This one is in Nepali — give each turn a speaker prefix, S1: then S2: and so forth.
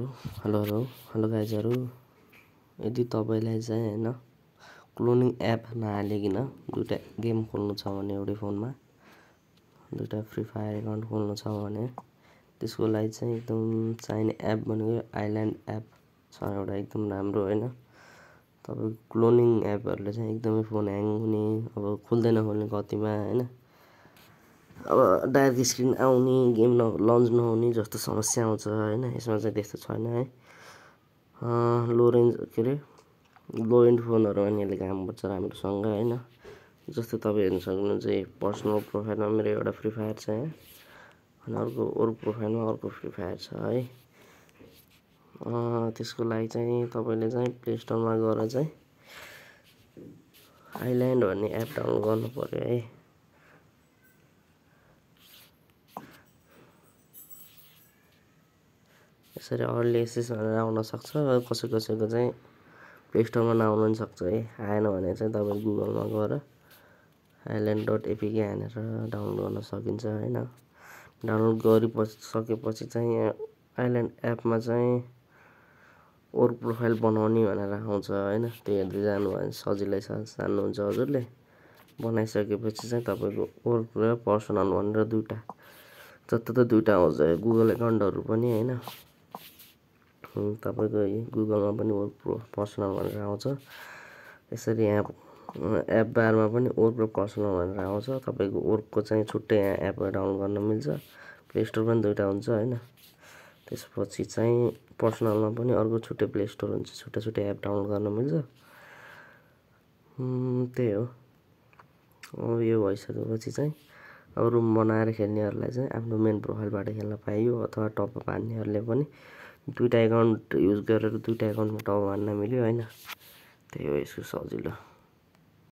S1: हेलो हेलो हेलो हेलो गाइजहरू यदि तपाईँलाई चाहिँ होइन क्लोनिङ एप नहालिकन दुइटा गेम खोल्नु छ भने एउटै फोनमा दुइटा फ्री फायर एकाउन्ट खोल्नु छ भने त्यसको लागि चाहिँ एकदम चाहिने एप भनेको आइल्यान्ड एप छ एउटा एकदम राम्रो होइन तपाईँको क्लोनिङ एपहरूले चाहिँ एकदमै फोन ह्याङ हुने अब खुल्दैन खोल्ने कतिमा होइन अब डाइरेक्ट स्क्रिन आउने गेम न लन्च नहुने जस्तो समस्या आउँछ होइन यसमा चाहिँ त्यस्तो छैन है लो रेन्ज के अरे लो एन्ड अनि यसले काम गर्छ राम्रोसँग होइन जस्तो तपाईँ हेर्नु सक्नुहुन्छ पर्सनल प्रोफाइलमा मेरो एउटा फ्री फायर छ है अनि अर्को अरू प्रोफाइलमा अर्को फ्री फायर छ है त्यसको लागि चाहिँ तपाईँले चाहिँ प्ले स्टोरमा गएर चाहिँ आइल्यान्ड भन्ने एप डाउनलोड गर्नु है यसरी अरूले एसएस भनेर आउनसक्छ र कसै कसैको चाहिँ प्ले स्टोरमा नआउनु पनि सक्छ है आएन भने चाहिँ तपाईँ गुगलमा गएर आइल्यान्ड डट एपिके हानेर डाउनलोड गर्न सकिन्छ होइन डाउनलोड गरिपछि सकेपछि चाहिँ आइल्यान्ड एपमा चाहिँ ओर प्रोफाइल बनाउने भनेर आउँछ होइन त्यो हेर्दै जानुभयो भने सजिलै छ जान्नुहुन्छ हजुरले बनाइसकेपछि चाहिँ तपाईँको वर्क र पर्सनल भनेर दुइटा जता त दुइटा आउँछ गुगल एकाउन्टहरू पनि होइन तपाईँको गुगलमा पनि वर्क प्रो पर्सनल भनेर आउँछ यसरी यहाँ एप बारमा पनि वर्क प्रो पर्सनल भनेर आउँछ तपाईँको वर्कको चाहिँ छुट्टै यहाँ एप डाउनलोड गर्न मिल्छ प्ले स्टोर पनि दुइटा हुन्छ होइन त्यसपछि चाहिँ पर्सनलमा पनि अर्को छुट्टै प्ले स्टोर हुन्छ छुट्टै छुट्टै एप डाउनलोड गर्न मिल्छ त्यही हो अब यो भइसकेपछि चाहिँ अब रुम बनाएर खेल्नेहरूलाई चाहिँ आफ्नो मेन प्रोफाइलबाट खेल्न पाइयो अथवा टपअप हान्नेहरूले पनि दुइटा एकाउन्ट युज गरेर दुइटा एकाउन्टमा टाउ हान्न मिल्यो होइन त्यही हो यसको सजिलो